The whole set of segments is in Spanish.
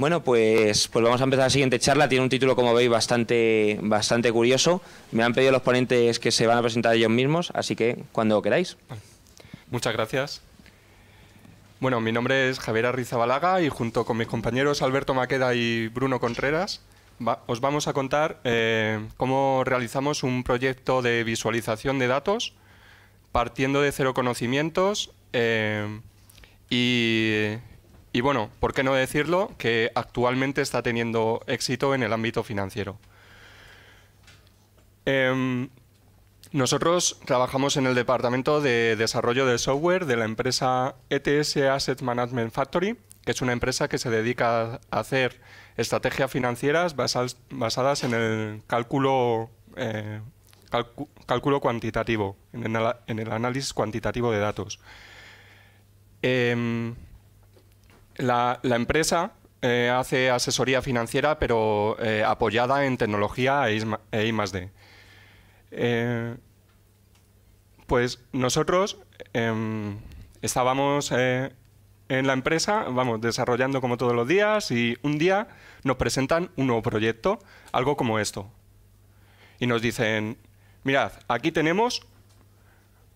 Bueno, pues, pues vamos a empezar la siguiente charla. Tiene un título, como veis, bastante, bastante curioso. Me han pedido los ponentes que se van a presentar ellos mismos, así que cuando queráis. Muchas gracias. Bueno, mi nombre es Javier Arrizabalaga y junto con mis compañeros Alberto Maqueda y Bruno Contreras os vamos a contar eh, cómo realizamos un proyecto de visualización de datos partiendo de cero conocimientos eh, y y bueno, ¿por qué no decirlo? Que actualmente está teniendo éxito en el ámbito financiero. Em, nosotros trabajamos en el departamento de desarrollo de software de la empresa ETS Asset Management Factory, que es una empresa que se dedica a hacer estrategias financieras basadas en el cálculo, eh, cálculo cuantitativo, en el, análisis cuantitativo de datos. Em, la, empresa eh, hace asesoría financiera, pero eh, apoyada en tecnología e, I e eh, pues nosotros em, estábamos en la empresa, vamos, desarrollando como todos los días y un día nos presentan un nuevo proyecto, algo como esto. Y nos dicen, mirad, aquí tenemos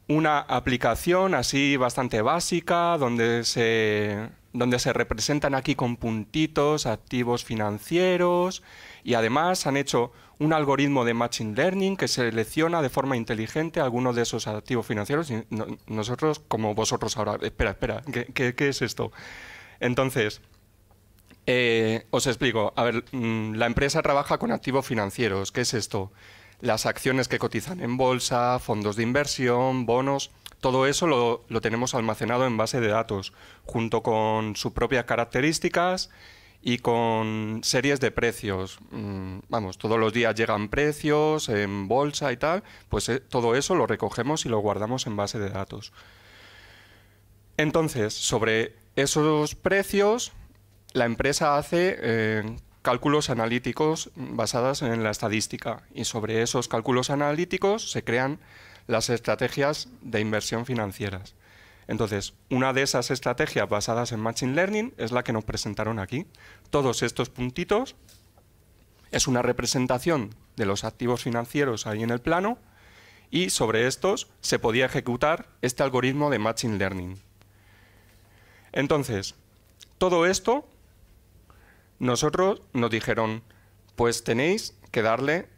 una aplicación así bastante básica, donde se, donde se representan aquí con puntitos activos financieros y además han hecho un algoritmo de Machine Learning que selecciona de forma inteligente algunos de esos activos financieros. nosotros, como vosotros ahora, espera, espera, ¿qué, es esto? Entonces, eh, os explico. A ver, mm, la empresa trabaja con activos financieros. ¿Qué es esto? las acciones que cotizan en bolsa, fondos de inversión, bonos, todo eso lo, tenemos almacenado en base de datos, junto con sus propias características y con series de precios. Mm, vamos, todos los días llegan precios en bolsa y tal, pues eh, todo eso lo recogemos y lo guardamos en base de datos. Entonces, sobre esos precios, la empresa hace eh, cálculos analíticos basadas en la estadística y sobre esos cálculos analíticos se crean las estrategias de inversión financieras. Entonces, una de esas estrategias basadas en Machine Learning es la que nos presentaron aquí. Todos estos puntitos es una representación de los activos financieros ahí en el plano y sobre estos se podía ejecutar este algoritmo de Machine Learning. Entonces, todo esto nosotros nos dijeron, pues tenéis que darle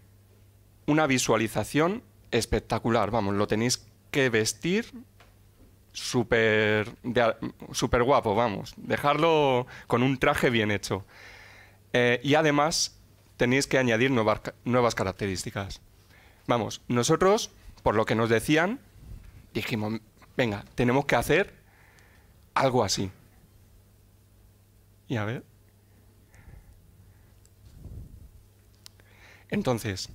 una visualización espectacular, vamos, lo tenéis que vestir súper super guapo, vamos, dejarlo con un traje bien hecho. Eh, y además tenéis que añadir nuevas, nuevas características. Vamos, nosotros, por lo que nos decían, dijimos, venga, tenemos que hacer algo así. Y a ver. Entonces,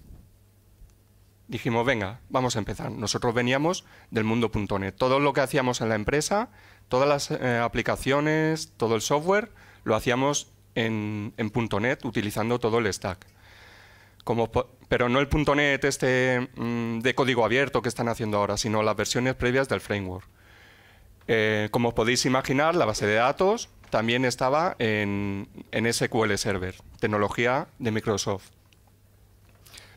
dijimos, venga, vamos a empezar. Nosotros veníamos del mundo .NET. Todo lo que hacíamos en la empresa, todas las eh, aplicaciones, todo el software, lo hacíamos en, .net utilizando todo el stack. pero no el .NET este mm, de código abierto que están haciendo ahora, sino las versiones previas del framework. Eh, como podéis imaginar, la base de datos también estaba en SQL Server, tecnología de Microsoft.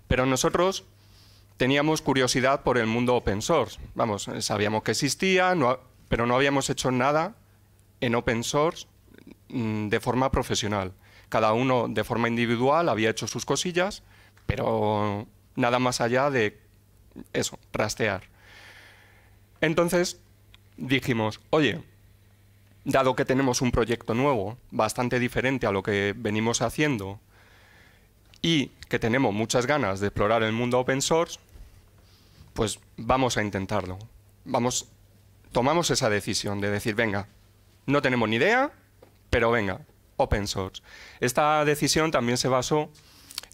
Pero nosotros teníamos curiosidad por el mundo open source. Vamos, sabíamos que existía, pero no habíamos hecho nada en open source mm, de forma profesional. Cada uno de forma individual había hecho sus cosillas, pero nada más allá de eso, rastear. Entonces dijimos, oye, dado que tenemos un proyecto nuevo, bastante diferente a lo que venimos haciendo, y que tenemos muchas ganas de explorar el mundo open source, pues vamos a intentarlo. Vamos, tomamos esa decisión de decir, venga, no tenemos ni idea, pero venga, open source. Esta decisión también se basó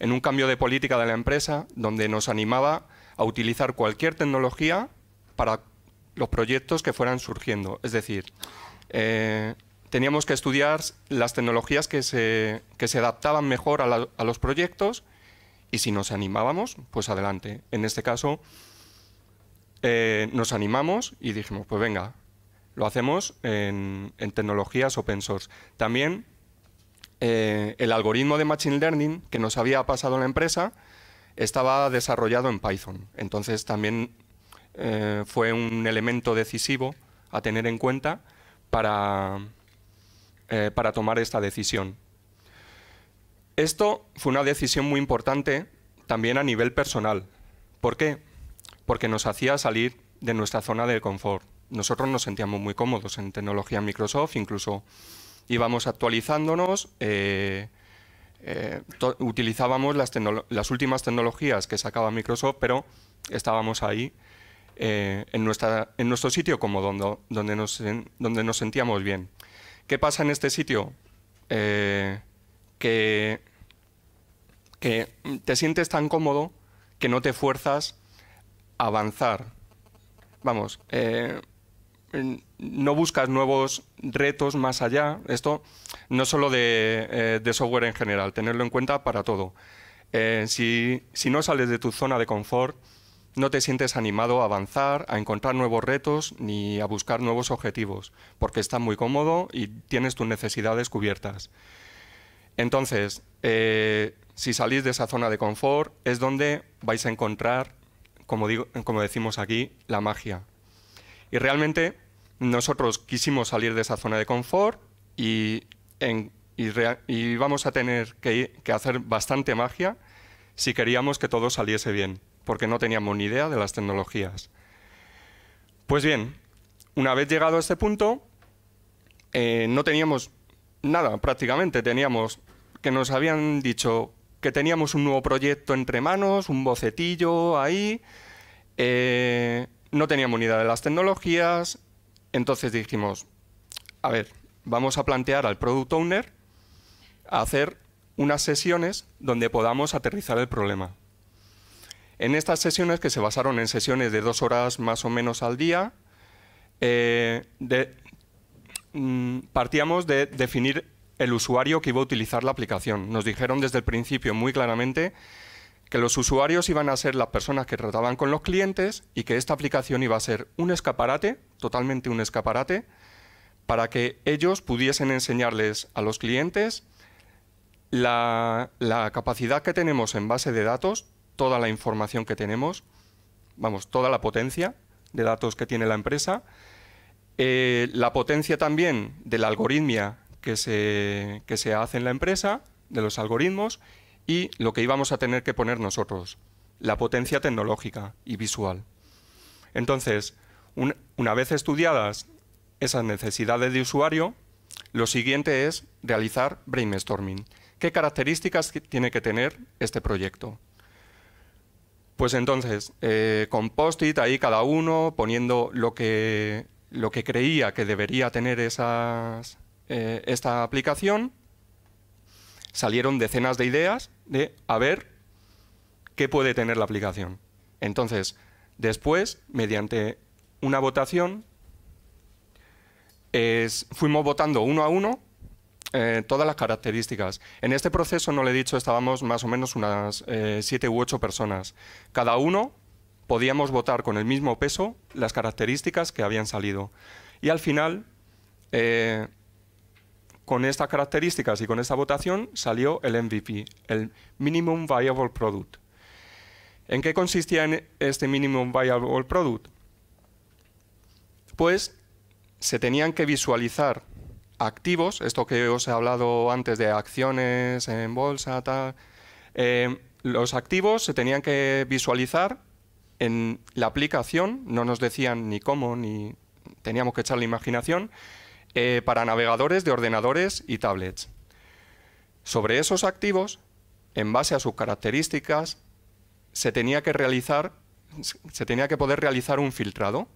en un cambio de política de la empresa donde nos animaba a utilizar cualquier tecnología para los proyectos que fueran surgiendo. Es decir, eh, teníamos que estudiar las tecnologías que se, adaptaban mejor a, los proyectos y si nos animábamos, pues adelante. En este caso, eh, nos animamos y dijimos, pues venga, lo hacemos en, tecnologías open source. También eh, el algoritmo de Machine Learning que nos había pasado en la empresa estaba desarrollado en Python. Entonces también eh, fue un elemento decisivo a tener en cuenta para, eh, para tomar esta decisión. Esto fue una decisión muy importante también a nivel personal. ¿Por qué? Porque nos hacía salir de nuestra zona de confort. Nosotros nos sentíamos muy cómodos en tecnología Microsoft, incluso íbamos actualizándonos, eh, eh, utilizábamos las, últimas tecnologías que sacaba Microsoft, pero estábamos ahí en, nuestro sitio cómodo, donde, donde nos sentíamos bien. ¿Qué pasa en este sitio? Eh, que, te sientes tan cómodo que no te fuerzas a avanzar. Vamos, eh, no buscas nuevos retos más allá. Esto no solo de, eh, software en general, tenerlo en cuenta para todo. si, no sales de tu zona de confort, no te sientes animado a avanzar, a encontrar nuevos retos ni a buscar nuevos objetivos, porque está muy cómodo y tienes tus necesidades cubiertas. Entonces, eh, si salís de esa zona de confort, es donde vais a encontrar, como, decimos aquí, la magia. Y realmente nosotros quisimos salir de esa zona de confort y, íbamos vamos a tener que hacer bastante magia si queríamos que todo saliese bien porque no teníamos ni idea de las tecnologías. Pues bien, una vez llegado a este punto, eh, no teníamos nada prácticamente, teníamos que nos habían dicho que teníamos un nuevo proyecto entre manos, un bocetillo ahí, eh, no teníamos ni idea de las tecnologías, entonces dijimos, a ver, vamos a plantear al product owner a hacer unas sesiones donde podamos aterrizar el problema. En estas sesiones, que se basaron en sesiones de dos horas más o menos al día, eh, mm, partíamos de definir el usuario que iba a utilizar la aplicación. Nos dijeron desde el principio muy claramente que los usuarios iban a ser las personas que trataban con los clientes y que esta aplicación iba a ser un escaparate, totalmente un escaparate, para que ellos pudiesen enseñarles a los clientes la capacidad que tenemos en base de datos, toda la información que tenemos, vamos, toda la potencia de datos que tiene la empresa, eh, la potencia también de la algoritmia que se, hace en la empresa, de los algoritmos, y lo que íbamos a tener que poner nosotros, la potencia tecnológica y visual. Entonces, una vez estudiadas esas necesidades de usuario, lo siguiente es realizar brainstorming. ¿Qué características tiene que tener este proyecto? Pues entonces, eh, con post-it ahí cada uno poniendo lo que, lo que creía que debería tener eh, esta aplicación, salieron decenas de ideas de a ver qué puede tener la aplicación. Entonces, después, mediante una votación, fuimos votando uno a uno eh, todas las características. En este proceso, no le he dicho, estábamos más o menos unas eh, siete u ocho personas. Cada uno podíamos votar con el mismo peso las características que habían salido. Y al final, eh, con estas características y con esta votación, salió el MVP, el Minimum Viable Product. ¿En qué consistía este Minimum Viable Product? Pues se tenían que visualizar activos, esto que os he hablado antes de acciones en bolsa, tal, eh, los activos se tenían que visualizar en la aplicación, no nos decían ni cómo, ni teníamos que echar la imaginación, eh, para navegadores de ordenadores y tablets. Sobre esos activos, en base a sus características, se tenía que realizar, se tenía que poder realizar un filtrado.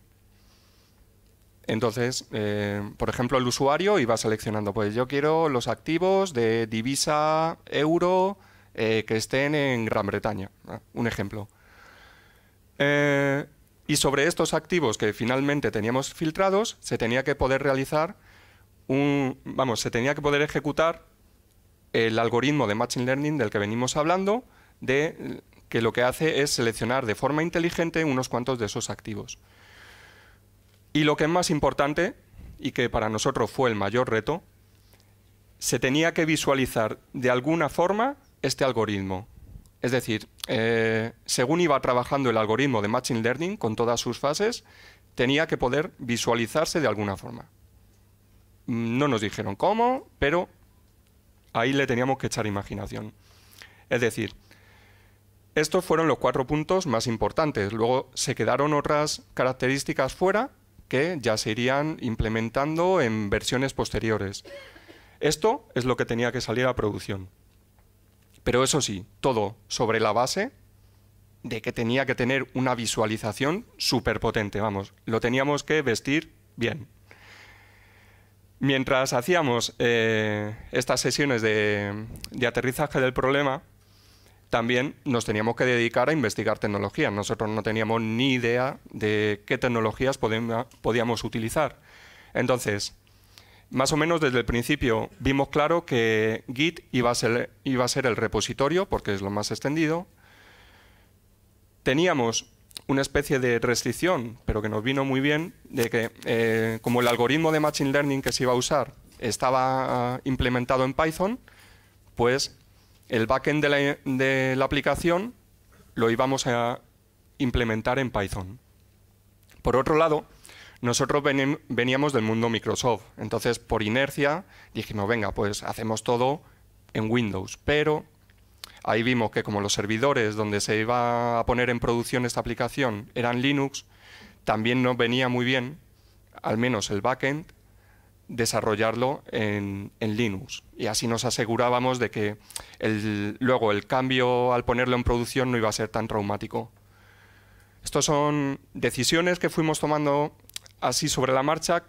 Entonces, eh, por ejemplo, el usuario iba seleccionando, pues yo quiero los activos de divisa euro eh, que estén en Gran Bretaña, un ejemplo. Eh, y sobre estos activos que finalmente teníamos filtrados, se tenía que poder realizar un, vamos, se tenía que poder ejecutar el algoritmo de Machine Learning del que venimos hablando, de, que lo que hace es seleccionar de forma inteligente unos cuantos de esos activos. Y lo que es más importante, y que para nosotros fue el mayor reto, se tenía que visualizar de alguna forma este algoritmo. Es decir, eh, según iba trabajando el algoritmo de Machine Learning con todas sus fases, tenía que poder visualizarse de alguna forma. Mm, no nos dijeron cómo, pero ahí le teníamos que echar imaginación. Es decir, estos fueron los cuatro puntos más importantes. Luego se quedaron otras características fuera, que ya se irían implementando en versiones posteriores. Esto es lo que tenía que salir a producción. Pero eso sí, todo sobre la base de que tenía que tener una visualización superpotente, potente, vamos, lo teníamos que vestir bien. Mientras hacíamos eh, estas sesiones de aterrizaje del problema, también nos teníamos que dedicar a investigar tecnologías. Nosotros no teníamos ni idea de qué tecnologías podíamos utilizar. Entonces, más o menos desde el principio vimos claro que Git iba a ser, iba a ser el repositorio, porque es lo más extendido. Teníamos una especie de restricción, pero que nos vino muy bien, de que eh, como el algoritmo de Machine Learning que se iba a usar estaba ah, implementado en Python, pues el backend de la, aplicación lo íbamos a implementar en Python. Por otro lado, nosotros veníamos del mundo Microsoft, entonces por inercia dijimos, venga, pues hacemos todo en Windows, pero ahí vimos que como los servidores donde se iba a poner en producción esta aplicación eran Linux, también nos venía muy bien, al menos el backend, desarrollarlo en, Linux. Y así nos asegurábamos de que luego el cambio al ponerlo en producción no iba a ser tan traumático. Estas son decisiones que fuimos tomando así sobre la marcha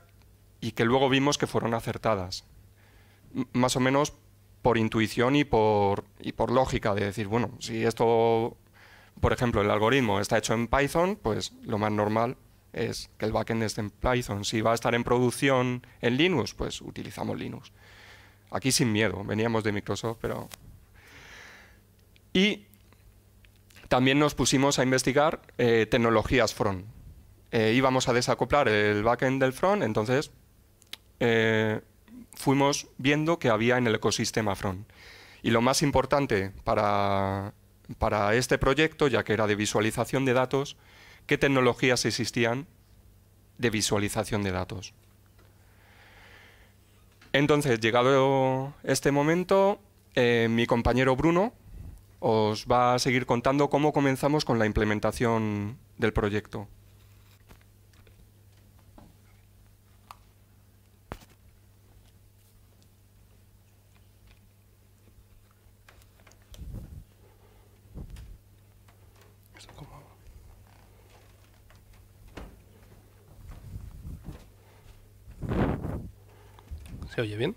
y que luego vimos que fueron acertadas. más o menos por intuición y por, y por lógica, de decir, bueno, si esto, por ejemplo, el algoritmo está hecho en Python, pues lo más normal es que el backend esté en Python. Si va a estar en producción en Linux, pues utilizamos Linux. Aquí sin miedo, veníamos de Microsoft, pero... Y también nos pusimos a investigar eh, tecnologías front. Eh, íbamos a desacoplar el backend del front, entonces eh, fuimos viendo que había en el ecosistema front. Y lo más importante para este proyecto, ya que era de visualización de datos, qué tecnologías existían de visualización de datos. Entonces, llegado este momento, eh, mi compañero Bruno os va a seguir contando cómo comenzamos con la implementación del proyecto. ¿Se oye bien?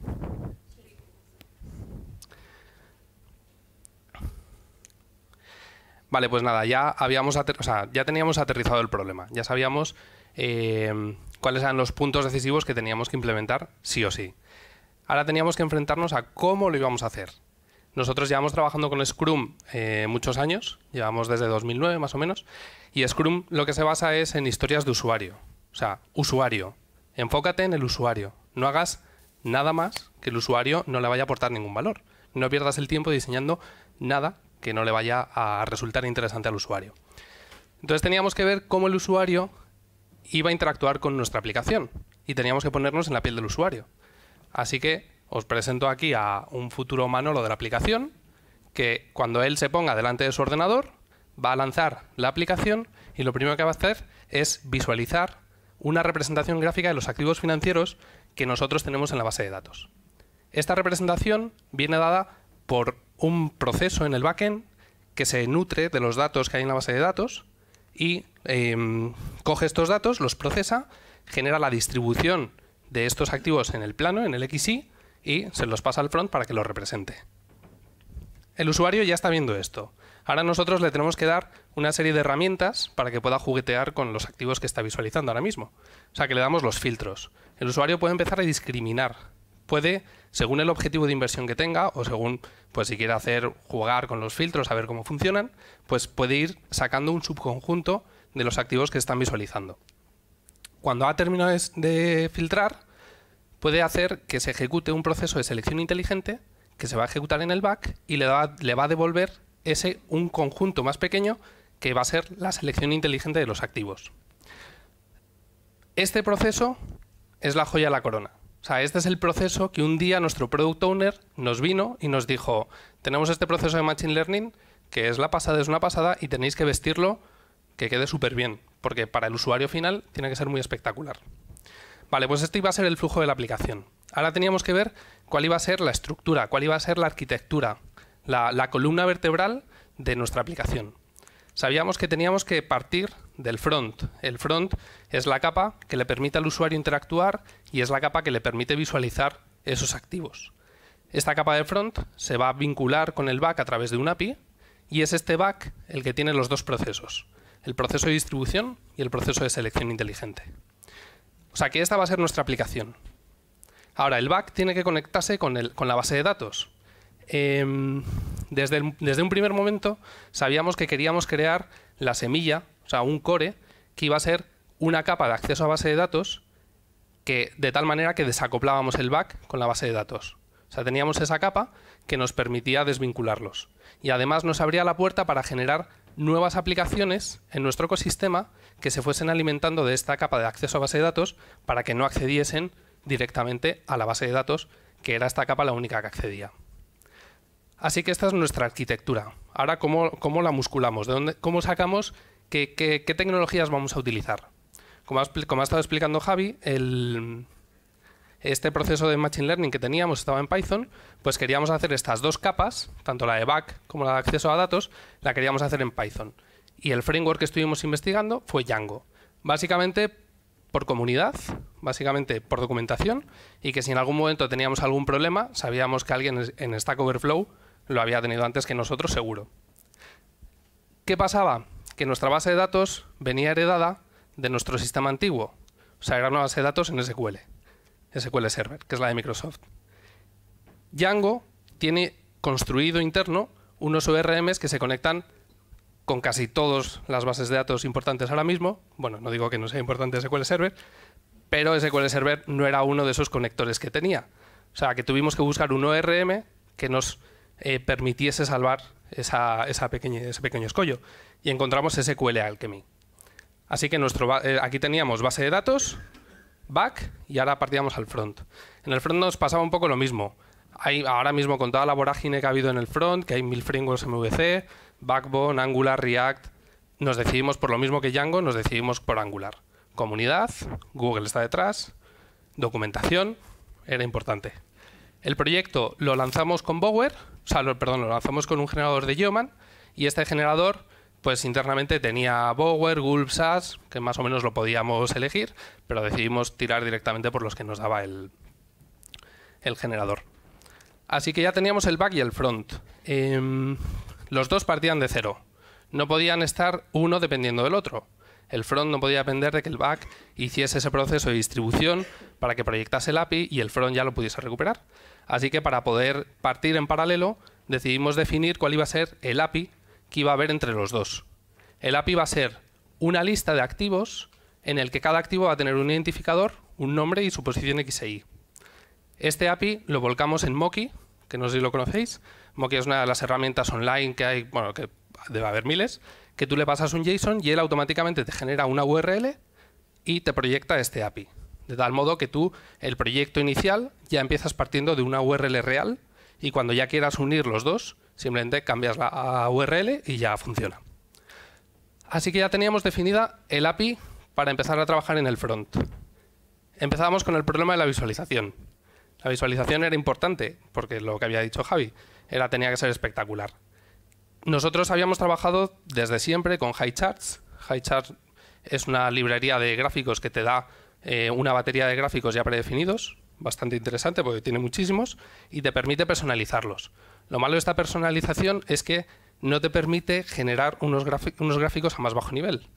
Vale, pues nada, ya habíamos ya teníamos aterrizado el problema, ya sabíamos eh, cuáles eran los puntos decisivos que teníamos que implementar sí o sí. Ahora teníamos que enfrentarnos a cómo lo íbamos a hacer. Nosotros llevamos trabajando con Scrum eh, muchos años, llevamos desde 2009 más o menos, y Scrum lo que se basa es en historias de usuario. O sea, usuario. Enfócate en el usuario. No hagas nada más que el usuario no le vaya a aportar ningún valor. No pierdas el tiempo diseñando nada que no le vaya a resultar interesante al usuario. Entonces teníamos que ver cómo el usuario iba a interactuar con nuestra aplicación y teníamos que ponernos en la piel del usuario. Así que os presento aquí a un futuro Manolo de la aplicación que cuando él se ponga delante de su ordenador va a lanzar la aplicación y lo primero que va a hacer es visualizar una representación gráfica de los activos financieros que nosotros tenemos en la base de datos. Esta representación viene dada por un proceso en el backend que se nutre de los datos que hay en la base de datos y em, coge estos datos, los procesa, genera la distribución de estos activos en el plano, en el XY, y se los pasa al front para que los represente. El usuario ya está viendo esto. Ahora nosotros le tenemos que dar una serie de herramientas para que pueda juguetear con los activos que está visualizando ahora mismo. O sea, que le damos los filtros el usuario puede empezar a discriminar. Puede, según el objetivo de inversión que tenga, o según, pues si quiere hacer jugar con los filtros, a ver cómo funcionan, pues puede ir sacando un subconjunto de los activos que están visualizando. Cuando ha terminado de filtrar, puede hacer que se ejecute un proceso de selección inteligente que se va a ejecutar en el back y le, le va a devolver ese un conjunto más pequeño que va a ser la selección inteligente de los activos. Este proceso es la joya de la corona. O sea, este es el proceso que un día nuestro product owner nos vino y nos dijo, tenemos este proceso de Machine Learning, que es la pasada, es una pasada, y tenéis que vestirlo que quede súper bien, porque para el usuario final tiene que ser muy espectacular. Vale, pues este iba a ser el flujo de la aplicación. Ahora teníamos que ver cuál iba a ser la estructura, cuál iba a ser la arquitectura, la, la columna vertebral de nuestra aplicación. Sabíamos que teníamos que partir del front. El front es la capa que le permite al usuario interactuar y es la capa que le permite visualizar esos activos. Esta capa del front se va a vincular con el back a través de un API y es este back el que tiene los dos procesos, el proceso de distribución y el proceso de selección inteligente. O sea que esta va a ser nuestra aplicación. Ahora, el back tiene que conectarse con, la base de datos. Em, desde un primer momento sabíamos que queríamos crear la semilla o sea, un core que iba a ser una capa de acceso a base de datos que de tal manera que desacoplábamos el back con la base de datos. O sea, teníamos esa capa que nos permitía desvincularlos. Y además nos abría la puerta para generar nuevas aplicaciones en nuestro ecosistema que se fuesen alimentando de esta capa de acceso a base de datos para que no accediesen directamente a la base de datos, que era esta capa la única que accedía. Así que esta es nuestra arquitectura. Ahora, ¿cómo, la musculamos? ¿De dónde, ¿Cómo sacamos ¿Qué, tecnologías vamos a utilizar? Como ha, estado explicando Javi, este proceso de Machine Learning que teníamos estaba en Python, pues queríamos hacer estas dos capas, tanto la de back como la de acceso a datos, la queríamos hacer en Python. Y el framework que estuvimos investigando fue Django. Básicamente por comunidad, básicamente por documentación, y que si en algún momento teníamos algún problema, sabíamos que alguien en Stack Overflow lo había tenido antes que nosotros seguro. ¿Qué pasaba? que nuestra base de datos venía heredada de nuestro sistema antiguo. O sea, era una base de datos en SQL, SQL Server, que es la de Microsoft. Django tiene construido interno unos ORMs que se conectan con casi todas las bases de datos importantes ahora mismo. Bueno, no digo que no sea importante SQL Server, pero SQL Server no era uno de esos conectores que tenía. O sea, que tuvimos que buscar un ORM que nos eh, permitiese salvar esa, ese pequeño escollo. Y encontramos SQL Alchemy. Así que nuestro, eh, aquí teníamos base de datos, back, y ahora partíamos al front. En el front nos pasaba un poco lo mismo. Hay, ahora mismo con toda la vorágine que ha habido en el front, que hay mil frameworks MVC, Backbone, Angular, React, nos decidimos por lo mismo que Django, nos decidimos por Angular. Comunidad, Google está detrás, documentación, era importante. El proyecto lo lanzamos con Bower, o sea, perdón, lo lanzamos con un generador de Yeoman y este generador pues internamente tenía Bower, Gulp, SAS, que más o menos lo podíamos elegir, pero decidimos tirar directamente por los que nos daba el, generador. Así que ya teníamos el back y el front. Em, los dos partían de cero. No podían estar uno dependiendo del otro. El front no podía depender de que el back hiciese ese proceso de distribución para que proyectase el API y el front ya lo pudiese recuperar. Así que para poder partir en paralelo, decidimos definir cuál iba a ser el API que iba a haber entre los dos. El API va a ser una lista de activos en el que cada activo va a tener un identificador, un nombre y su posición X e Y. Este API lo volcamos en Moki, que no sé si lo conocéis. Moki es una de las herramientas online que hay, bueno, que debe haber miles, que tú le pasas un JSON y él automáticamente te genera una URL y te proyecta este API. De tal modo que tú, el proyecto inicial, ya empiezas partiendo de una URL real y cuando ya quieras unir los dos, simplemente cambias la URL y ya funciona. Así que ya teníamos definida el API para empezar a trabajar en el front. Empezábamos con el problema de la visualización. La visualización era importante, porque lo que había dicho Javi, era tenía que ser espectacular. Nosotros habíamos trabajado desde siempre con Highcharts. Highcharts es una librería de gráficos que te da eh, una batería de gráficos ya predefinidos, bastante interesante porque tiene muchísimos, y te permite personalizarlos. Lo malo de esta personalización es que no te permite generar unos, gráficos a más bajo nivel.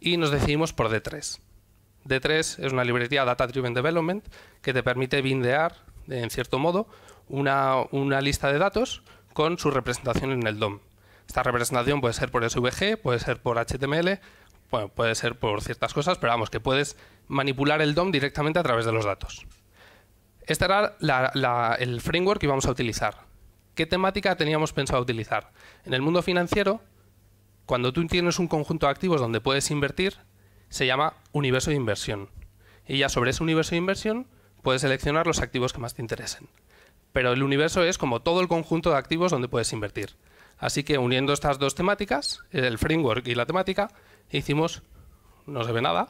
Y nos decidimos por D3. D3 es una librería Data Driven Development que te permite bindear, en cierto modo, una, una lista de datos con su representación en el DOM. Esta representación puede ser por SVG, puede ser por HTML, bueno, puede ser por ciertas cosas, pero vamos, que puedes manipular el DOM directamente a través de los datos. Este era el framework que íbamos a utilizar. ¿Qué temática teníamos pensado utilizar? En el mundo financiero, cuando tú tienes un conjunto de activos donde puedes invertir, se llama universo de inversión. Y ya sobre ese universo de inversión puedes seleccionar los activos que más te interesen. Pero el universo es como todo el conjunto de activos donde puedes invertir. Así que uniendo estas dos temáticas, el framework y la temática, hicimos, no se ve nada,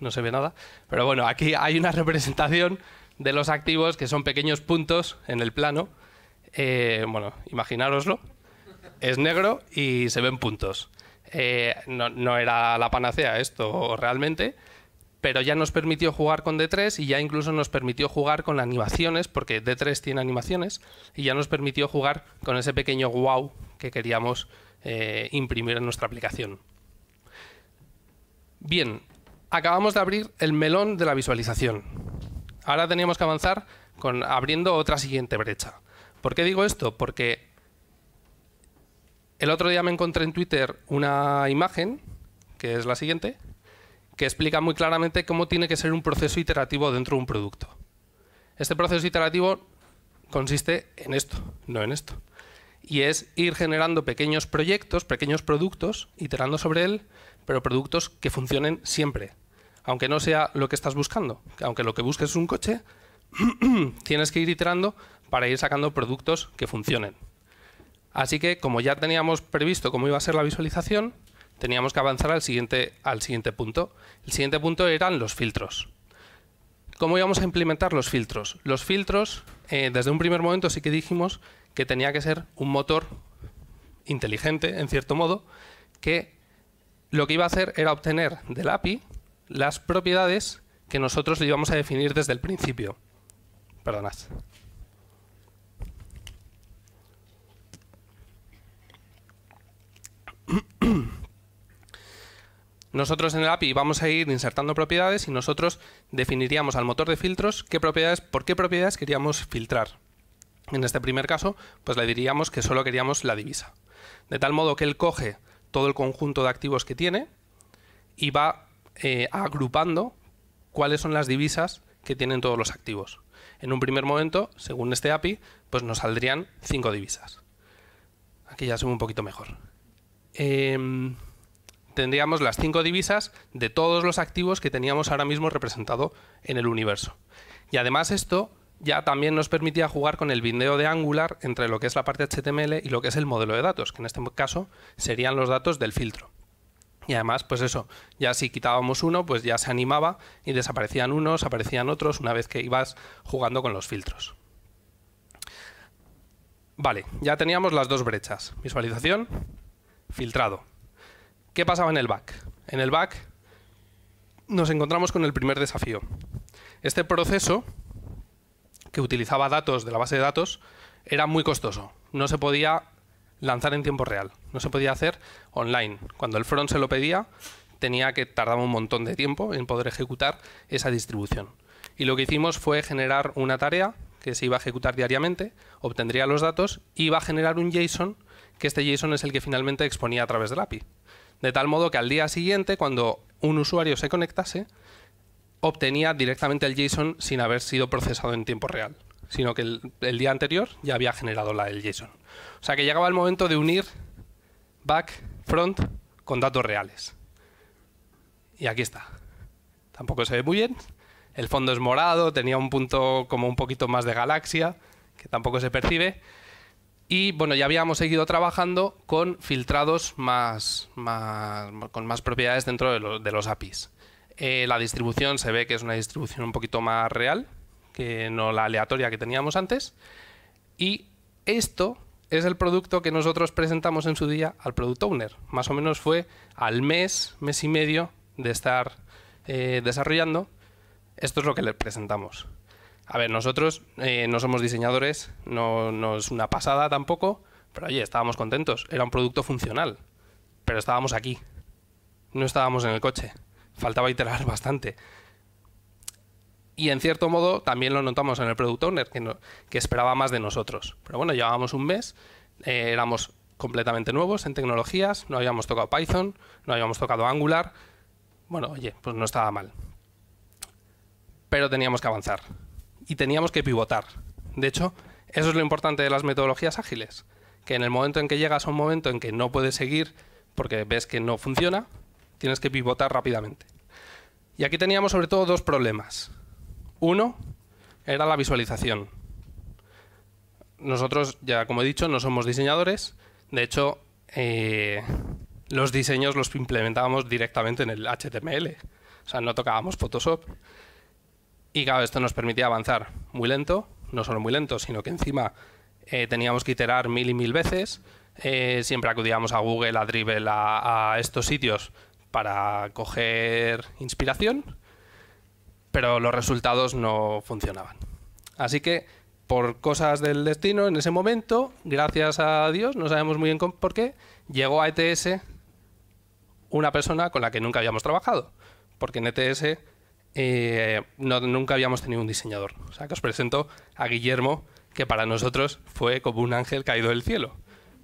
no se ve nada, pero bueno, aquí hay una representación de los activos que son pequeños puntos en el plano, eh, bueno, imaginároslo, es negro y se ven puntos. Eh, no, no, era la panacea esto realmente, pero ya nos permitió jugar con D3 y ya incluso nos permitió jugar con animaciones, porque D3 tiene animaciones, y ya nos permitió jugar con ese pequeño wow que queríamos eh, imprimir en nuestra aplicación. Bien, acabamos de abrir el melón de la visualización. Ahora teníamos que avanzar con abriendo otra siguiente brecha. ¿Por qué digo esto? Porque el otro día me encontré en Twitter una imagen, que es la siguiente, que explica muy claramente cómo tiene que ser un proceso iterativo dentro de un producto. Este proceso iterativo consiste en esto, no en esto y es ir generando pequeños proyectos, pequeños productos, iterando sobre él, pero productos que funcionen siempre, aunque no sea lo que estás buscando. Aunque lo que busques es un coche, tienes que ir iterando para ir sacando productos que funcionen. Así que, como ya teníamos previsto cómo iba a ser la visualización, teníamos que avanzar al siguiente, al siguiente punto. El siguiente punto eran los filtros. ¿Cómo íbamos a implementar los filtros? Los filtros, eh, desde un primer momento sí que dijimos que tenía que ser un motor inteligente, en cierto modo, que lo que iba a hacer era obtener del API las propiedades que nosotros le íbamos a definir desde el principio. Perdonad. Nosotros en el API vamos a ir insertando propiedades y nosotros definiríamos al motor de filtros qué propiedades, por qué propiedades queríamos filtrar. En este primer caso, pues le diríamos que solo queríamos la divisa. De tal modo que él coge todo el conjunto de activos que tiene y va eh, agrupando cuáles son las divisas que tienen todos los activos. En un primer momento, según este API, pues nos saldrían cinco divisas. Aquí ya se un poquito mejor. Em, tendríamos las cinco divisas de todos los activos que teníamos ahora mismo representado en el universo. Y además esto ya también nos permitía jugar con el bindeo de Angular entre lo que es la parte HTML y lo que es el modelo de datos, que en este caso serían los datos del filtro. Y además, pues eso, ya si quitábamos uno, pues ya se animaba y desaparecían unos, aparecían otros, una vez que ibas jugando con los filtros. Vale, ya teníamos las dos brechas, visualización, filtrado. ¿Qué pasaba en el back? En el back nos encontramos con el primer desafío. Este proceso que utilizaba datos de la base de datos era muy costoso. No se podía lanzar en tiempo real, no se podía hacer online. Cuando el front se lo pedía, tenía que tardar un montón de tiempo en poder ejecutar esa distribución. Y lo que hicimos fue generar una tarea que se iba a ejecutar diariamente, obtendría los datos y iba a generar un JSON, que este JSON es el que finalmente exponía a través del API. De tal modo que al día siguiente, cuando un usuario se conectase, obtenía directamente el JSON sin haber sido procesado en tiempo real, sino que el, día anterior ya había generado la, del JSON. O sea que llegaba el momento de unir back, front con datos reales. Y aquí está. Tampoco se ve muy bien. El fondo es morado, tenía un punto como un poquito más de galaxia, que tampoco se percibe. Y bueno, ya habíamos seguido trabajando con filtrados más, con más propiedades dentro de los APIs. Eh, la distribución se ve que es una distribución un poquito más real, que no la aleatoria que teníamos antes. Y esto es el producto que nosotros presentamos en su día al Product Owner. Más o menos fue al mes, mes y medio de estar eh, desarrollando. Esto es lo que le presentamos. A ver, nosotros eh, no somos diseñadores, no, no, es una pasada tampoco, pero oye, estábamos contentos. Era un producto funcional, pero estábamos aquí, no estábamos en el coche faltaba iterar bastante. Y en cierto modo también lo notamos en el Product Owner, que, esperaba más de nosotros. Pero bueno, llevábamos un mes, eh, éramos completamente nuevos en tecnologías, no habíamos tocado Python, no habíamos tocado Angular. Bueno, oye, pues no estaba mal. Pero teníamos que avanzar y teníamos que pivotar. De hecho, eso es lo importante de las metodologías ágiles, que en el momento en que llegas a un momento en que no puedes seguir porque ves que no funciona, Tienes que pivotar rápidamente. Y aquí teníamos sobre todo dos problemas. Uno era la visualización. Nosotros, ya como he dicho, no somos diseñadores. De hecho, eh, los diseños los implementábamos directamente en el HTML. O sea, no tocábamos Photoshop. Y claro, esto nos permitía avanzar muy lento, no solo muy lento, sino que encima eh, teníamos que iterar mil y mil veces. Eh, siempre acudíamos a Google, a Dribbble, a estos sitios para coger inspiración, pero los resultados no funcionaban. Así que, por cosas del destino, en ese momento, gracias a Dios, no sabemos muy bien por qué, llegó a ETS una persona con la que nunca habíamos trabajado, porque en ETS eh, nunca habíamos tenido un diseñador. O sea, que os presento a Guillermo, que para nosotros fue como un ángel caído del cielo,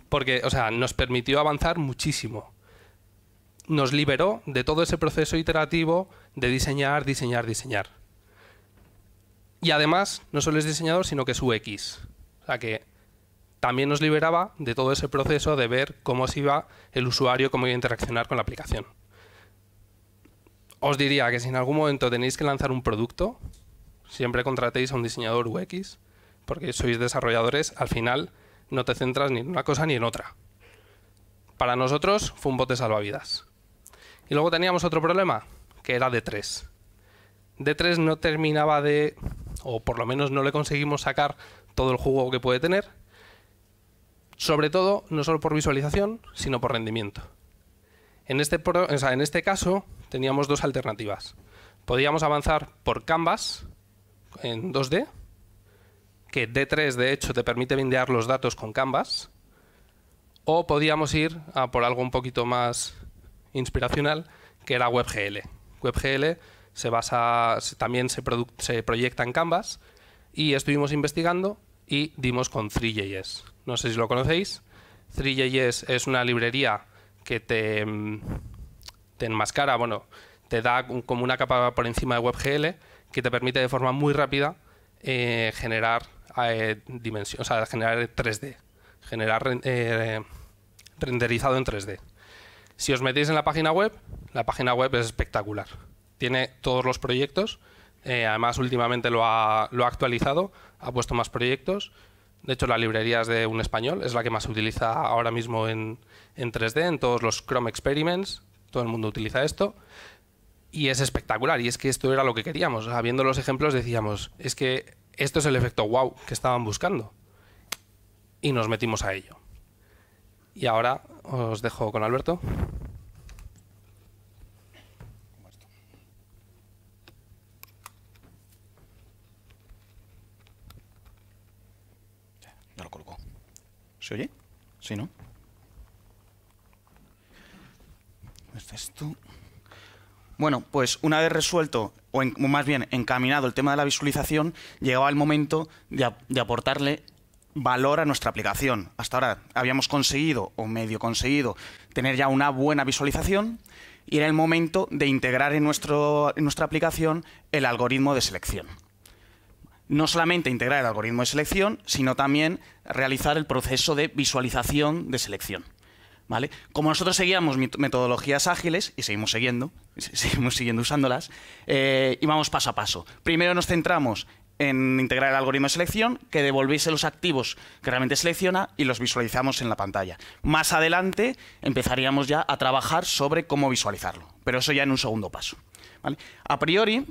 porque, o sea, nos permitió avanzar muchísimo nos liberó de todo ese proceso iterativo de diseñar, diseñar, diseñar. Y además, no solo es diseñador, sino que es UX. O sea que también nos liberaba de todo ese proceso de ver cómo se iba el usuario, cómo iba a interaccionar con la aplicación. Os diría que si en algún momento tenéis que lanzar un producto, siempre contratéis a un diseñador UX, porque sois desarrolladores, al final no te centras ni en una cosa ni en otra. Para nosotros fue un bote salvavidas. Y luego teníamos otro problema, que era D3. D3 no terminaba de, o por lo menos no le conseguimos sacar todo el jugo que puede tener, sobre todo no solo por visualización, sino por rendimiento. En este, en este caso teníamos dos alternativas. Podíamos avanzar por Canvas en 2D, que D3 de hecho te permite vendear los datos con Canvas, o podíamos ir a por algo un poquito más inspiracional, que era WebGL. WebGL se basa, también se, proyecta en Canvas y estuvimos investigando y dimos con 3JS. No sé si lo conocéis. 3JS es una librería que te, te enmascara, bueno, te da como una capa por encima de WebGL que te permite de forma muy rápida eh, generar eh, dimensión, generar 3D, generar eh, renderizado en 3D. Si os metéis en la página web, la página web es espectacular. Tiene todos los proyectos. Eh, además, últimamente lo ha, actualizado, ha puesto más proyectos. De hecho, la librería es de un español, es la que más se utiliza ahora mismo en, 3D, en todos los Chrome Experiments. Todo el mundo utiliza esto. Y es espectacular. Y es que esto era lo que queríamos. Habiendo viendo los ejemplos decíamos, es que esto es el efecto wow que estaban buscando. Y nos metimos a ello. Y ahora os dejo con Alberto. oye? Sí, ¿no? Bueno, pues una vez resuelto, o, más bien encaminado el tema de la visualización, llegaba el momento de, aportarle valor a nuestra aplicación. Hasta ahora habíamos conseguido, o medio conseguido, tener ya una buena visualización y era el momento de integrar en nuestra aplicación el algoritmo de selección no solamente integrar el algoritmo de selección, sino también realizar el proceso de visualización de selección. ¿Vale? Como nosotros seguíamos metodologías ágiles, y seguimos siguiendo, seguimos siguiendo usándolas, eh, y vamos paso a paso. Primero nos centramos en integrar el algoritmo de selección, que devolviese los activos que realmente selecciona y los visualizamos en la pantalla. Más adelante empezaríamos ya a trabajar sobre cómo visualizarlo, pero eso ya en un segundo paso. A priori,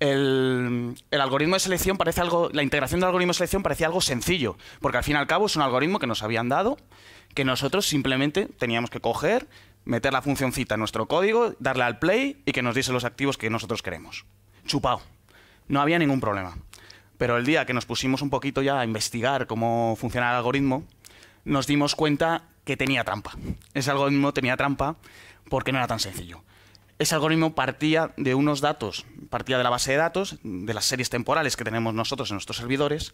el, algoritmo de selección parece algo, la integración del algoritmo de selección parecía algo sencillo, porque al fin y al cabo es un algoritmo que nos habían dado, que nosotros simplemente teníamos que coger, meter la funcioncita en nuestro código, darle al play y que nos diese los activos que nosotros queremos. Chupao. No había ningún problema. Pero el día que nos pusimos un poquito ya a investigar cómo funcionaba el algoritmo, nos dimos cuenta que tenía trampa. Ese algoritmo tenía trampa porque no era tan sencillo ese algoritmo partía de unos datos, partía de la base de datos, de las series temporales que tenemos nosotros en nuestros servidores,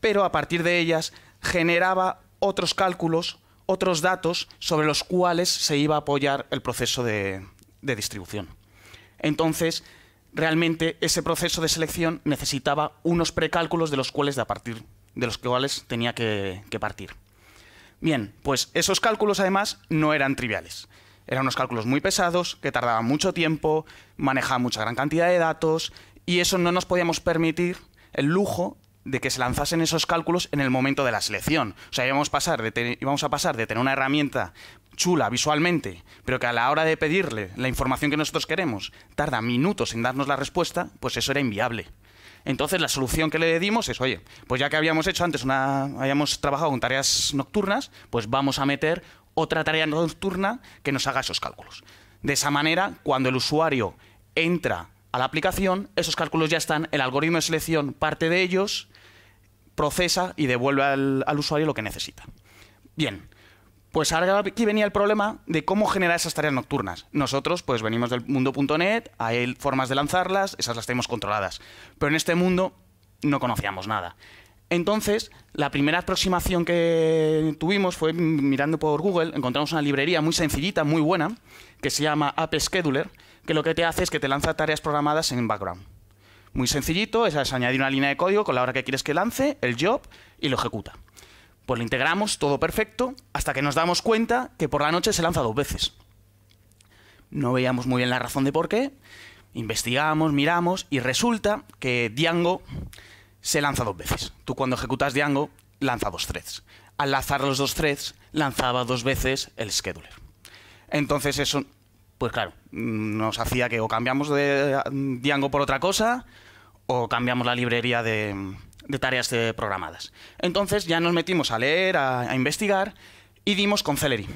pero a partir de ellas generaba otros cálculos, otros datos sobre los cuales se iba a apoyar el proceso de, distribución. Entonces, realmente ese proceso de selección necesitaba unos precálculos de los cuales, de a partir, de los cuales tenía que partir. Bien, pues esos cálculos además no eran triviales. Eran unos cálculos muy pesados, que tardaban mucho tiempo, manejaban mucha gran cantidad de datos, y eso no nos podíamos permitir el lujo de que se lanzasen esos cálculos en el momento de la selección. O sea, íbamos, pasar de íbamos a pasar de tener una herramienta chula visualmente, pero que a la hora de pedirle la información que nosotros queremos tarda minutos en darnos la respuesta, pues eso era inviable. Entonces la solución que le dimos es, oye, pues ya que habíamos hecho antes una, habíamos trabajado con tareas nocturnas, pues vamos a meter otra tarea nocturna que nos haga esos cálculos. De esa manera, cuando el usuario entra a la aplicación, esos cálculos ya están, el algoritmo de selección parte de ellos, procesa y devuelve al, usuario lo que necesita. Bien, pues ahora aquí venía el problema de cómo generar esas tareas nocturnas. Nosotros, pues venimos del mundo.net, hay formas de lanzarlas, esas las tenemos controladas. Pero en este mundo no conocíamos nada. Entonces, la primera aproximación que tuvimos fue mirando por Google, encontramos una librería muy sencillita, muy buena, que se llama App Scheduler, que lo que te hace es que te lanza tareas programadas en background. Muy sencillito, es añadir una línea de código con la hora que quieres que lance, el job, y lo ejecuta. Pues lo integramos, todo perfecto, hasta que nos damos cuenta que por la noche se lanza dos veces. No veíamos muy bien la razón de por qué, investigamos, miramos, y resulta que Django se lanza dos veces. Tú cuando ejecutas Django, lanza dos threads. Al lanzar los dos threads, lanzaba dos veces el scheduler. Entonces eso, pues claro, mm, nos hacía que o cambiamos de mm, Django por otra cosa o cambiamos la librería de, mm, tareas eh, programadas. Entonces ya nos metimos a leer, a, investigar y dimos con Celery.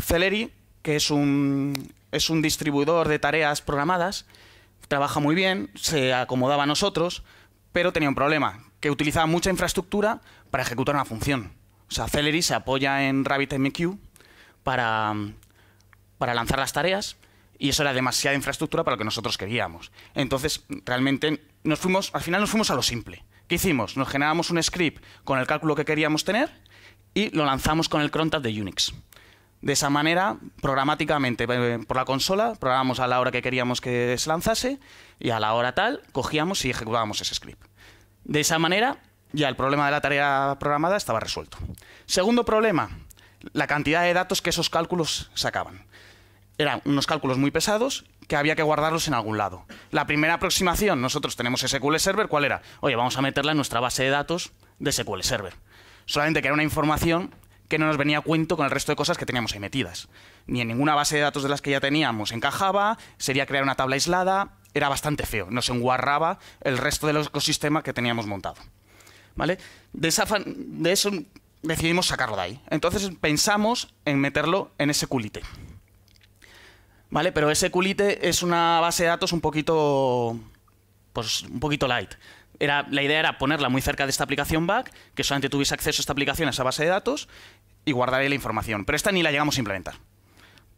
Celery, que es un, es un distribuidor de tareas programadas, trabaja muy bien, se acomodaba a nosotros, pero tenía un problema, que utilizaba mucha infraestructura para ejecutar una función. O sea, Celery se apoya en RabbitMQ para, para lanzar las tareas y eso era demasiada infraestructura para lo que nosotros queríamos. Entonces, realmente, nos fuimos, al final nos fuimos a lo simple. ¿Qué hicimos? Nos generamos un script con el cálculo que queríamos tener y lo lanzamos con el crontab de Unix. De esa manera, programáticamente, eh, por la consola, programábamos a la hora que queríamos que se lanzase y a la hora tal, cogíamos y ejecutábamos ese script. De esa manera, ya el problema de la tarea programada estaba resuelto. Segundo problema, la cantidad de datos que esos cálculos sacaban. Eran unos cálculos muy pesados que había que guardarlos en algún lado. La primera aproximación, nosotros tenemos SQL Server, ¿cuál era? Oye, vamos a meterla en nuestra base de datos de SQL Server. Solamente que era una información que no nos venía a cuento con el resto de cosas que teníamos ahí metidas. Ni en ninguna base de datos de las que ya teníamos encajaba, sería crear una tabla aislada, era bastante feo, nos enguarraba el resto del ecosistema que teníamos montado. ¿Vale? De, esa de eso decidimos sacarlo de ahí. Entonces pensamos en meterlo en ese culite. ¿Vale? Pero ese culite es una base de datos un poquito. Pues un poquito light. Era, la idea era ponerla muy cerca de esta aplicación back, que solamente tuviese acceso a esta aplicación, a esa base de datos, y guardaré la información. Pero esta ni la llegamos a implementar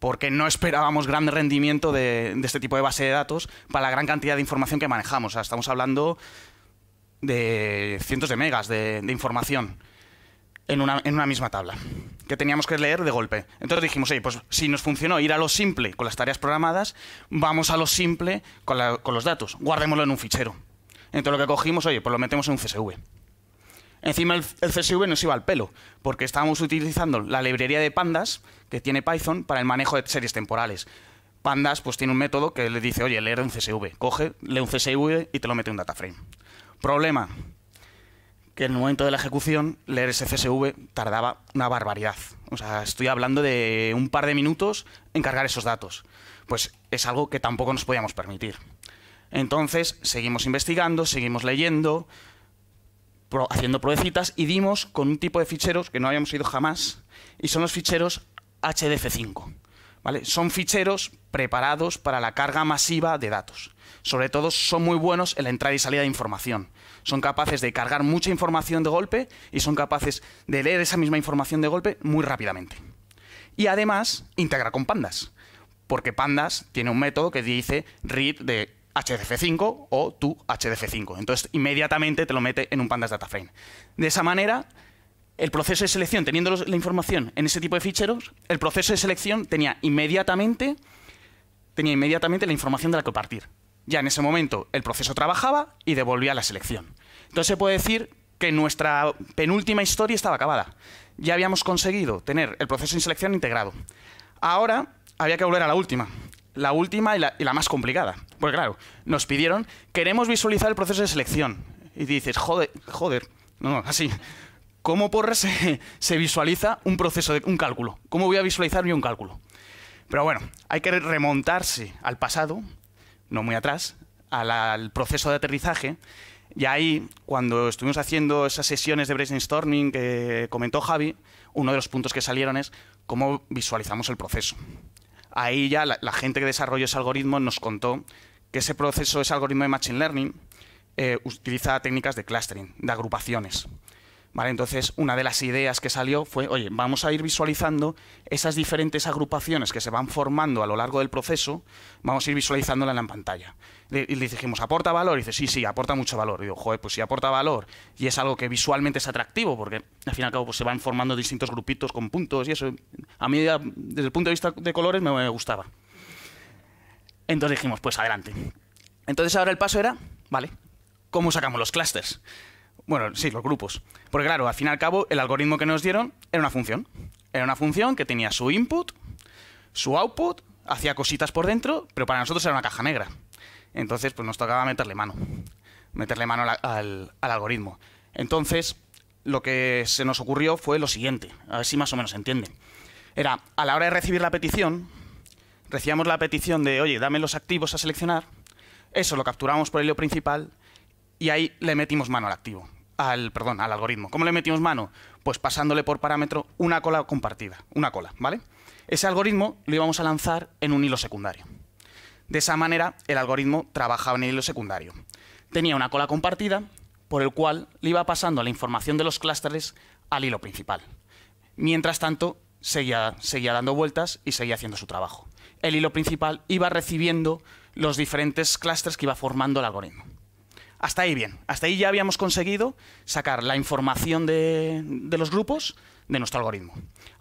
porque no esperábamos gran rendimiento de, este tipo de base de datos para la gran cantidad de información que manejamos. estamos hablando de cientos de megas de, información en una, misma tabla que teníamos que leer de golpe. Entonces dijimos, oye, pues si nos funcionó ir a lo simple con las tareas programadas, vamos a lo simple con, con los datos, guardémoslo en un fichero. Entonces lo que cogimos, oye, pues lo metemos en un CSV. Encima el, CSV nos iba al pelo, porque estábamos utilizando la librería de pandas que tiene Python para el manejo de series temporales. Pandas pues tiene un método que le dice, oye, leer un CSV. Coge, lee un CSV y te lo mete en un dataframe. Problema, que en el momento de la ejecución leer ese CSV tardaba una barbaridad. O sea, estoy hablando de un par de minutos en cargar esos datos. Pues es algo que tampoco nos podíamos permitir. Entonces, seguimos investigando, seguimos leyendo, haciendo pruebecitas y dimos con un tipo de ficheros que no habíamos ido jamás y son los ficheros HDF5. ¿vale? Son ficheros preparados para la carga masiva de datos. Sobre todo son muy buenos en la entrada y salida de información. Son capaces de cargar mucha información de golpe y son capaces de leer esa misma información de golpe muy rápidamente. Y además integra con pandas, porque pandas tiene un método que dice read de HDF5 o tu HDF5. Entonces, inmediatamente te lo mete en un pandas data frame. De esa manera, el proceso de selección, teniendo la información en ese tipo de ficheros, el proceso de selección tenía inmediatamente, tenía inmediatamente la información de la que partir. Ya en ese momento el proceso trabajaba y devolvía la selección. Entonces se puede decir que nuestra penúltima historia estaba acabada. Ya habíamos conseguido tener el proceso de selección integrado. Ahora había que volver a la última, la última y la, más complicada. pues claro, nos pidieron, queremos visualizar el proceso de selección. Y dices, joder, joder, no, no así. ¿Cómo porra se, visualiza un proceso, de, un cálculo? ¿Cómo voy a visualizar un cálculo? Pero bueno, hay que remontarse al pasado, no muy atrás, al, proceso de aterrizaje. Y ahí, cuando estuvimos haciendo esas sesiones de brainstorming que comentó Javi, uno de los puntos que salieron es cómo visualizamos el proceso ahí ya la, gente que desarrolló ese algoritmo nos contó que ese proceso, ese algoritmo de Machine Learning, eh, utiliza técnicas de clustering, de agrupaciones. Vale, entonces, una de las ideas que salió fue, oye, vamos a ir visualizando esas diferentes agrupaciones que se van formando a lo largo del proceso, vamos a ir visualizándolas en la pantalla y le, dijimos, ¿aporta valor? Y dice, sí, sí, aporta mucho valor. Y digo, joder, pues si aporta valor y es algo que visualmente es atractivo, porque al fin y al cabo pues, se van formando distintos grupitos con puntos y eso, a mí desde el punto de vista de colores me, me gustaba. Entonces dijimos, pues adelante. Entonces ahora el paso era, vale, ¿cómo sacamos los clusters? Bueno, sí, los grupos. Porque claro, al fin y al cabo, el algoritmo que nos dieron era una función. Era una función que tenía su input, su output, hacía cositas por dentro, pero para nosotros era una caja negra. Entonces, pues nos tocaba meterle mano, meterle mano al, algoritmo. Entonces, lo que se nos ocurrió fue lo siguiente, a ver si más o menos entienden. Era, a la hora de recibir la petición, recibíamos la petición de, oye, dame los activos a seleccionar, eso lo capturamos por el hilo principal y ahí le metimos mano al activo, al, perdón, al algoritmo. ¿Cómo le metimos mano? Pues pasándole por parámetro una cola compartida, una cola, ¿vale? Ese algoritmo lo íbamos a lanzar en un hilo secundario. De esa manera, el algoritmo trabajaba en el hilo secundario. Tenía una cola compartida, por el cual le iba pasando la información de los clústeres al hilo principal. Mientras tanto, seguía, dando vueltas y seguía haciendo su trabajo. El hilo principal iba recibiendo los diferentes clústeres que iba formando el algoritmo. Hasta ahí bien. Hasta ahí ya habíamos conseguido sacar la información de los grupos de nuestro algoritmo.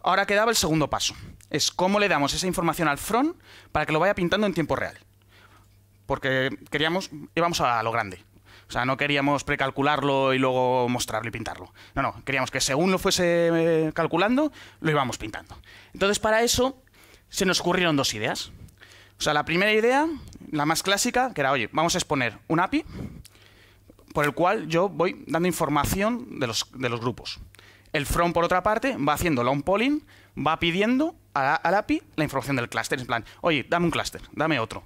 Ahora quedaba el segundo paso. Es cómo le damos esa información al front para que lo vaya pintando en tiempo real. Porque queríamos, íbamos a lo grande. O sea, no queríamos precalcularlo y luego mostrarlo y pintarlo. No, no, queríamos que según lo fuese eh, calculando, lo íbamos pintando. Entonces, para eso se nos ocurrieron dos ideas. O sea, la primera idea, la más clásica, que era, oye, vamos a exponer un API por el cual yo voy dando información de los, de los grupos. El front, por otra parte, va haciendo long polling, va pidiendo a la, al API la información del clúster. En plan, oye, dame un cluster, dame otro.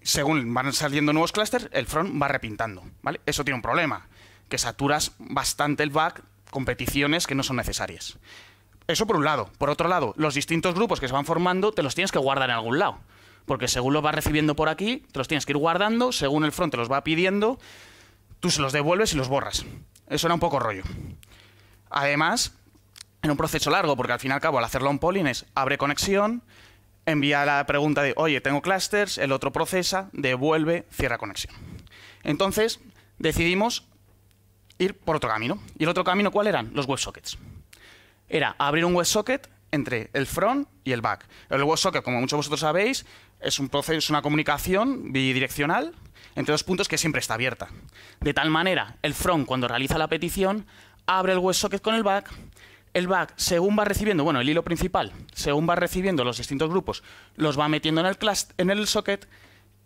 Según van saliendo nuevos clusters, el front va repintando. ¿vale? Eso tiene un problema, que saturas bastante el back con peticiones que no son necesarias. Eso por un lado. Por otro lado, los distintos grupos que se van formando te los tienes que guardar en algún lado. Porque según los vas recibiendo por aquí, te los tienes que ir guardando, según el front te los va pidiendo, tú se los devuelves y los borras. Eso era un poco rollo. Además, en un proceso largo, porque al fin y al cabo, al hacerlo en Polines, abre conexión, envía la pregunta de, oye, tengo clusters, el otro procesa, devuelve, cierra conexión. Entonces, decidimos ir por otro camino. ¿Y el otro camino cuál eran? Los WebSockets. Era abrir un WebSocket entre el front y el back. El WebSocket, como muchos de vosotros sabéis, es un proceso, una comunicación bidireccional entre dos puntos que siempre está abierta. De tal manera, el front, cuando realiza la petición, abre el WebSocket con el back, el back, según va recibiendo, bueno, el hilo principal, según va recibiendo los distintos grupos, los va metiendo en el, socket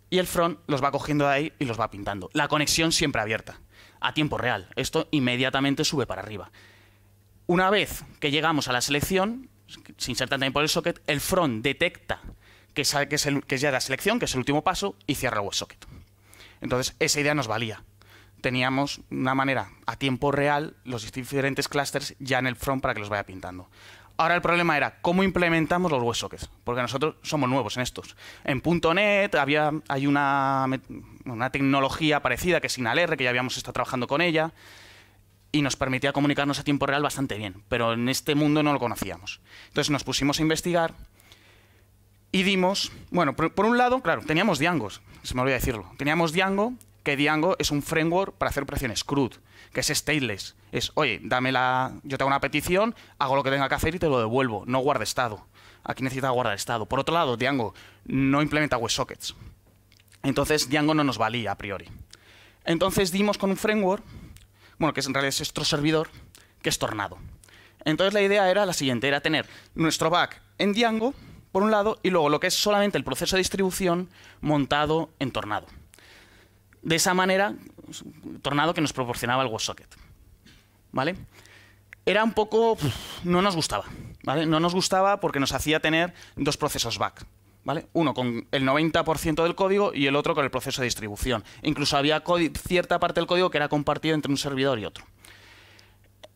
y el front los va cogiendo de ahí y los va pintando. La conexión siempre abierta, a tiempo real. Esto inmediatamente sube para arriba. Una vez que llegamos a la selección, se inserta también por el socket, el front detecta que, es que es ya la selección, que es el último paso, y cierra el WebSocket. Entonces, esa idea nos valía teníamos una manera a tiempo real los diferentes clusters ya en el front para que los vaya pintando. Ahora el problema era cómo implementamos los WebSockets, porque nosotros somos nuevos en estos. En .NET había, hay una, tecnología parecida que es SignalR, que ya habíamos estado trabajando con ella, y nos permitía comunicarnos a tiempo real bastante bien, pero en este mundo no lo conocíamos. Entonces nos pusimos a investigar y dimos, bueno, por, un lado, claro, teníamos Django, se me olvidó decirlo, teníamos Django que Django es un framework para hacer operaciones CRUD, que es stateless. Es, oye, dame la, yo te hago una petición, hago lo que tenga que hacer y te lo devuelvo. No guarda estado. Aquí necesita guardar estado. Por otro lado, Django no implementa WebSockets. Entonces, Django no nos valía a priori. Entonces dimos con un framework, bueno, que en realidad es nuestro servidor, que es Tornado. Entonces la idea era la siguiente, era tener nuestro back en Django, por un lado, y luego lo que es solamente el proceso de distribución montado en Tornado de esa manera, tornado que nos proporcionaba el WebSocket. ¿Vale? Era un poco. No nos gustaba. ¿vale? No nos gustaba porque nos hacía tener dos procesos back. ¿Vale? Uno con el 90% del código y el otro con el proceso de distribución. Incluso había cierta parte del código que era compartido entre un servidor y otro.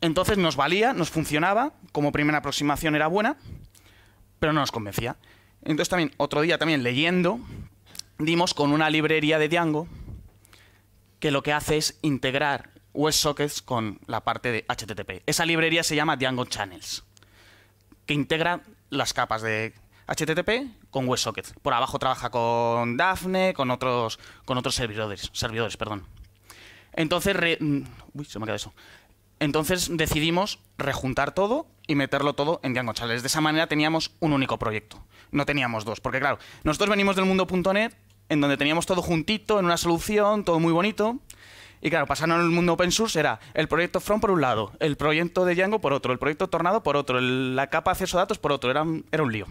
Entonces nos valía, nos funcionaba, como primera aproximación era buena, pero no nos convencía. Entonces también, otro día también leyendo, dimos con una librería de Django, que lo que hace es integrar WebSockets con la parte de HTTP. Esa librería se llama Django Channels, que integra las capas de HTTP con WebSockets. Por abajo trabaja con Daphne, con otros, con otros servidores, servidores, perdón. Entonces, mm, uy, eso. Entonces decidimos rejuntar todo y meterlo todo en Django Channels. De esa manera teníamos un único proyecto. No teníamos dos, porque claro, nosotros venimos del mundo.net en donde teníamos todo juntito, en una solución, todo muy bonito. Y claro, pasaron al mundo open source era el proyecto From por un lado, el proyecto de Django por otro, el proyecto Tornado por otro, la capa de acceso a datos por otro, era, era un lío.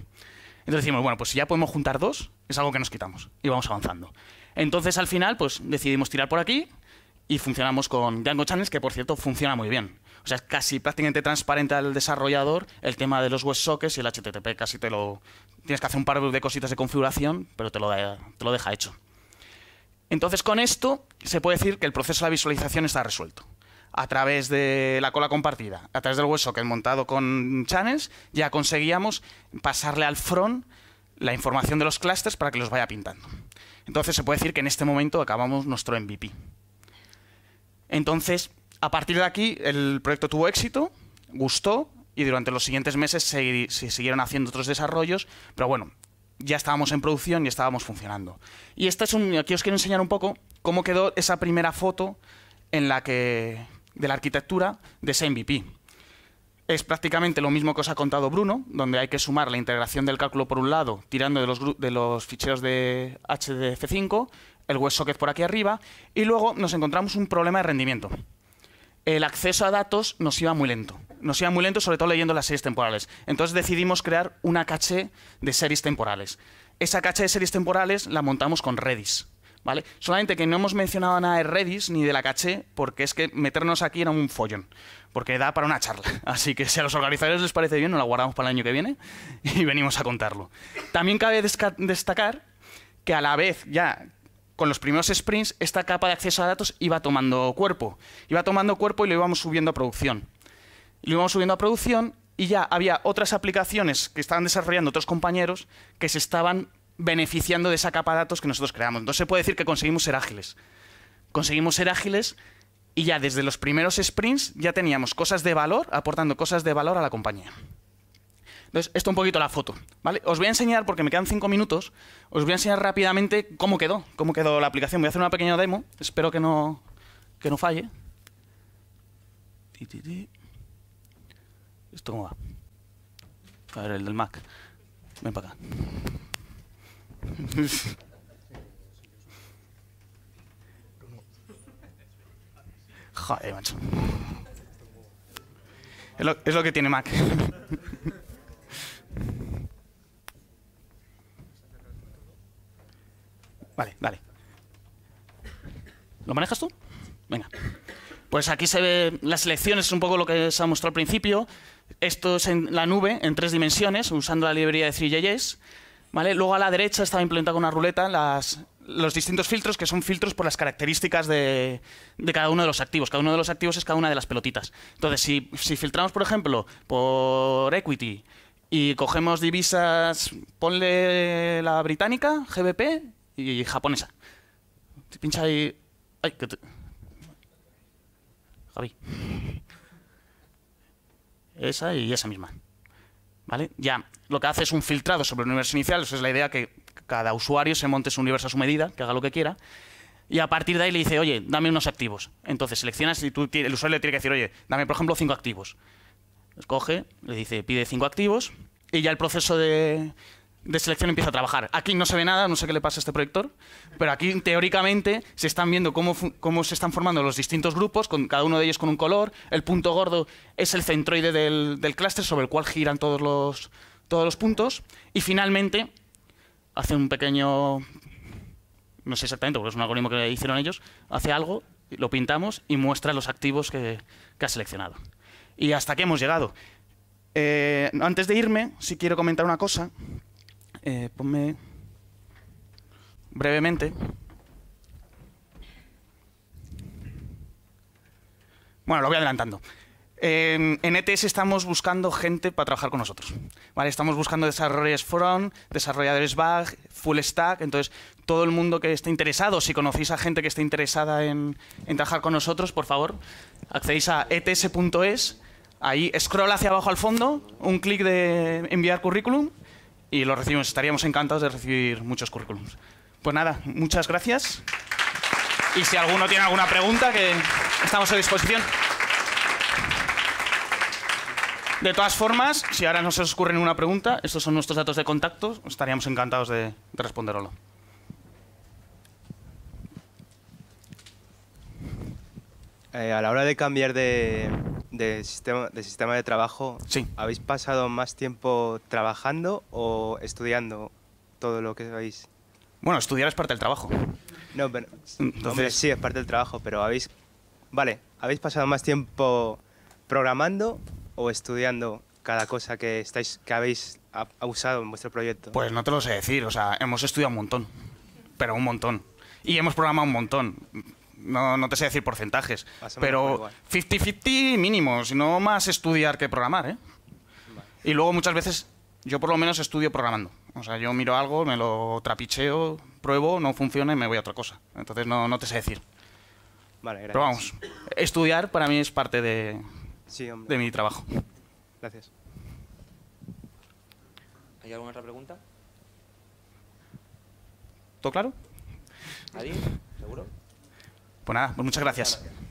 Entonces decimos, bueno, pues si ya podemos juntar dos, es algo que nos quitamos y vamos avanzando. Entonces al final, pues decidimos tirar por aquí y funcionamos con Django Channels, que por cierto funciona muy bien. O sea, es casi prácticamente transparente al desarrollador el tema de los WebSockets y el HTTP, casi te lo, Tienes que hacer un par de cositas de configuración, pero te lo, deja hecho. Entonces con esto se puede decir que el proceso de visualización está resuelto. A través de la cola compartida, a través del hueso que WebSocket montado con channels, ya conseguíamos pasarle al front la información de los clusters para que los vaya pintando. Entonces se puede decir que en este momento acabamos nuestro MVP. Entonces, a partir de aquí, el proyecto tuvo éxito, gustó, y durante los siguientes meses se, siguieron haciendo otros desarrollos, pero bueno, ya estábamos en producción y estábamos funcionando. Y esta es un, aquí os quiero enseñar un poco cómo quedó esa primera foto en la que, de la arquitectura de ese MVP. Es prácticamente lo mismo que os ha contado Bruno, donde hay que sumar la integración del cálculo por un lado, tirando de los, de los ficheros de HDF5, el WebSocket por aquí arriba, y luego nos encontramos un problema de rendimiento. El acceso a datos nos iba muy lento nos iba muy lento, sobre todo leyendo las series temporales. Entonces decidimos crear una caché de series temporales. Esa caché de series temporales la montamos con Redis. ¿Vale? Solamente que no hemos mencionado nada de Redis ni de la caché, porque es que meternos aquí era un follón, porque da para una charla. Así que si a los organizadores les parece bien, nos la guardamos para el año que viene y venimos a contarlo. También cabe destacar que a la vez ya con los primeros sprints esta capa de acceso a datos iba tomando cuerpo, iba tomando cuerpo y lo íbamos subiendo a producción lo íbamos subiendo a producción y ya había otras aplicaciones que estaban desarrollando otros compañeros que se estaban beneficiando de esa capa de datos que nosotros creamos. Entonces se puede decir que conseguimos ser ágiles. Conseguimos ser ágiles y ya desde los primeros sprints ya teníamos cosas de valor, aportando cosas de valor a la compañía. Entonces, esto un poquito la foto, ¿vale? Os voy a enseñar, porque me quedan cinco minutos, os voy a enseñar rápidamente cómo quedó, cómo quedó la aplicación. Voy a hacer una pequeña demo, espero que no, que no falle. ¿Esto cómo va? A ver, el del Mac. Ven para acá. Joder, Es lo, que tiene Mac. Vale, vale. ¿Lo manejas tú? Venga. Pues aquí se ve las es un poco lo que se ha mostrado al principio. Esto es en la nube, en tres dimensiones, usando la librería de 3 ¿vale? Luego a la derecha estaba implementada una ruleta los distintos filtros, que son filtros por las características de, cada uno de los activos. Cada uno de los activos es cada una de las pelotitas. Entonces, si, filtramos, por ejemplo, por equity y cogemos divisas, ponle la británica, GBP y japonesa. Pincha ahí... Ay, Javi esa y esa misma. ¿Vale? Ya, lo que hace es un filtrado sobre el universo inicial, esa es la idea que cada usuario se monte su universo a su medida, que haga lo que quiera, y a partir de ahí le dice, oye, dame unos activos. Entonces seleccionas y tú, el usuario le tiene que decir, oye, dame por ejemplo cinco activos. Escoge, le dice, pide cinco activos, y ya el proceso de, de selección empieza a trabajar. Aquí no se ve nada, no sé qué le pasa a este proyector, pero aquí teóricamente se están viendo cómo, cómo se están formando los distintos grupos, con cada uno de ellos con un color. El punto gordo es el centroide del, del clúster sobre el cual giran todos los, todos los puntos. Y finalmente, hace un pequeño... No sé exactamente, porque es un algoritmo que hicieron ellos, hace algo, lo pintamos y muestra los activos que, ha seleccionado. Y hasta aquí hemos llegado. Eh, antes de irme, sí quiero comentar una cosa, eh, ponme brevemente. Bueno, lo voy adelantando. en ETS e estamos buscando gente para trabajar con nosotros. Estamos buscando desarrolladores front, desarrolladores back, full stack. Entonces, todo el mundo que esté interesado, si conocéis a gente que esté interesada en, trabajar con nosotros, por favor, accedéis a ets.es. Ahí scroll hacia abajo al fondo, un clic de enviar currículum y lo recibimos. Estaríamos encantados de recibir muchos currículums. Pues nada, muchas gracias. Y si alguno tiene alguna pregunta, que estamos a disposición. De todas formas, si ahora no se os ocurre ninguna pregunta, estos son nuestros datos de contacto, estaríamos encantados de, responderlo. Eh, a la hora de cambiar de, de sistema, de sistema de trabajo, ¿habéis pasado más tiempo trabajando o estudiando todo lo que sabéis? Bueno, estudiar es parte del trabajo. No, Entonces... sí, es parte del trabajo, pero habéis... Vale, ¿habéis pasado más tiempo programando o estudiando cada cosa que, estáis, que habéis usado en vuestro proyecto? Pues no te lo sé decir, o sea, hemos estudiado un montón, pero un montón. Y hemos programado un montón no, no te sé decir porcentajes, pero 50-50 mínimo, no más estudiar que programar, ¿eh? Y luego muchas veces yo por lo menos estudio programando. O sea, yo miro algo, me lo trapicheo, pruebo, no funciona y me voy a otra cosa. Entonces no, te sé decir. Vale, gracias. Pero vamos, estudiar para mí es parte de, de mi trabajo. Gracias. ¿Hay alguna otra pregunta? ¿Todo claro? ¿Nadie? ¿Seguro? Pues nada, pues muchas gracias.